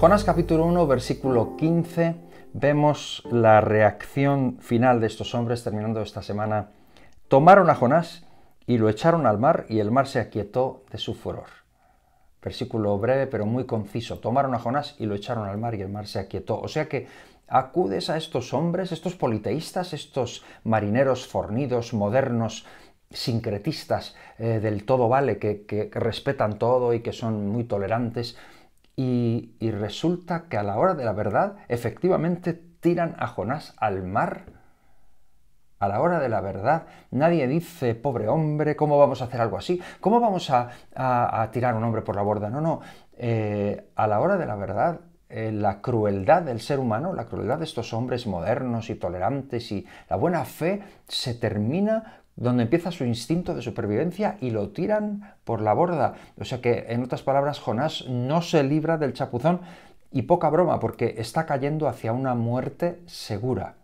Jonás capítulo 1, versículo 15, vemos la reacción final de estos hombres terminando esta semana. Tomaron a Jonás y lo echaron al mar y el mar se aquietó de su furor. Versículo breve pero muy conciso. Tomaron a Jonás y lo echaron al mar y el mar se aquietó. O sea que acudes a estos hombres, estos politeístas, estos marineros fornidos, modernos, sincretistas eh, del todo vale, que respetan todo y que son muy tolerantes y, resulta que a la hora de la verdad, efectivamente tiran a Jonás al mar. A la hora de la verdad, nadie dice, pobre hombre, ¿cómo vamos a hacer algo así? ¿Cómo vamos a, tirar a un hombre por la borda? No, no. Eh, a la hora de la verdad, eh, la crueldad del ser humano, la crueldad de estos hombres modernos y tolerantes y la buena fe se termina donde empieza su instinto de supervivencia y lo tiran por la borda. O sea que, en otras palabras, Jonás no se libra del chapuzón y poca broma, porque está cayendo hacia una muerte segura.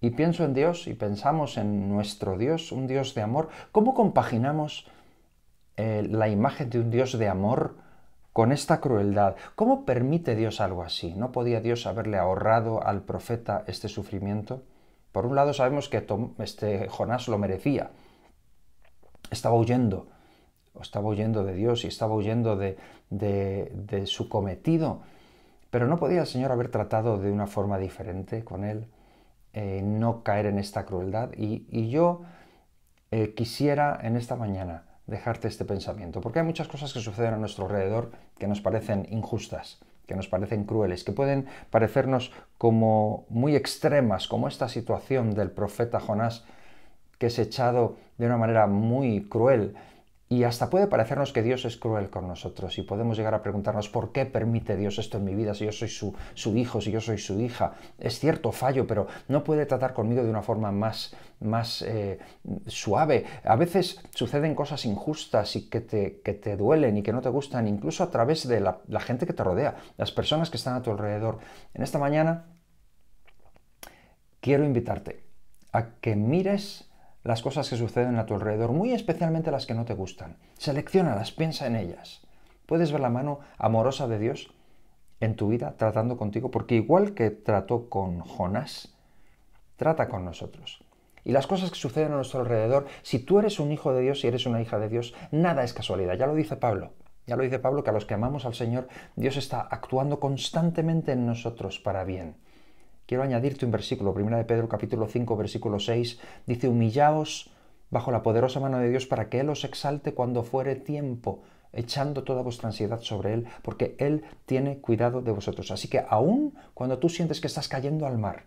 Y pienso en Dios y pensamos en nuestro Dios, un Dios de amor. ¿Cómo compaginamos eh, la imagen de un Dios de amor con esta crueldad. ¿Cómo permite Dios algo así? ¿No podía Dios haberle ahorrado al profeta este sufrimiento? Por un lado sabemos que este, Jonás lo merecía. Estaba huyendo, estaba huyendo de Dios y estaba huyendo de, su cometido. Pero no podía el Señor haber tratado de una forma diferente con él, eh, no caer en esta crueldad. Y, yo eh, quisiera en esta mañana dejarte este pensamiento, porque hay muchas cosas que suceden a nuestro alrededor que nos parecen injustas, que nos parecen crueles, que pueden parecernos como muy extremas, como esta situación del profeta Jonás, que es echado de una manera muy cruel y hasta puede parecernos que Dios es cruel con nosotros y podemos llegar a preguntarnos por qué permite Dios esto en mi vida si yo soy su, hijo, si yo soy su hija. Es cierto, fallo, pero no puede tratar conmigo de una forma más, más eh, suave. A veces suceden cosas injustas y que te, que te, duelen y que no te gustan, incluso a través de la gente que te rodea, las personas que están a tu alrededor. En esta mañana quiero invitarte a que mires las cosas que suceden a tu alrededor, muy especialmente las que no te gustan. las piensa en ellas. Puedes ver la mano amorosa de Dios en tu vida tratando contigo, porque igual que trató con Jonás, trata con nosotros. Y las cosas que suceden a nuestro alrededor, si tú eres un hijo de Dios, y eres una hija de Dios, nada es casualidad, ya lo dice Pablo. Ya lo dice Pablo que a los que amamos al Señor, Dios está actuando constantemente en nosotros para bien. Quiero añadirte un versículo, 1 de Pedro capítulo 5, versículo 6, dice, humillaos bajo la poderosa mano de Dios para que Él os exalte cuando fuere tiempo, echando toda vuestra ansiedad sobre Él, porque Él tiene cuidado de vosotros. Así que aun cuando tú sientes que estás cayendo al mar,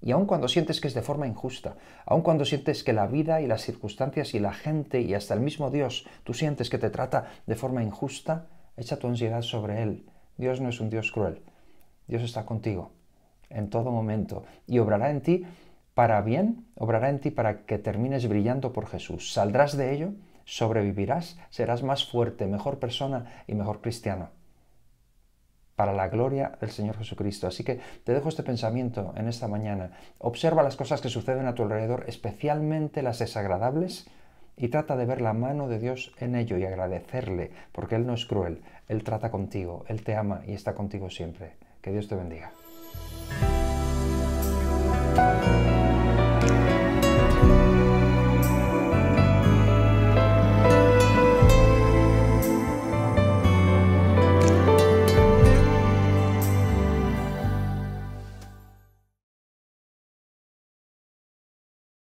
y aun cuando sientes que es de forma injusta, aun cuando sientes que la vida y las circunstancias y la gente y hasta el mismo Dios, tú sientes que te trata de forma injusta, echa tu ansiedad sobre Él. Dios no es un Dios cruel. Dios está contigo en todo momento y obrará en ti para bien, obrará en ti para que termines brillando por Jesús. Saldrás de ello, sobrevivirás, serás más fuerte, mejor persona y mejor cristiano para la gloria del Señor Jesucristo. Así que te dejo este pensamiento en esta mañana. Observa las cosas que suceden a tu alrededor, especialmente las desagradables, y trata de ver la mano de Dios en ello y agradecerle, porque Él no es cruel, Él trata contigo, Él te ama y está contigo siempre. Que Dios te bendiga. Thank you.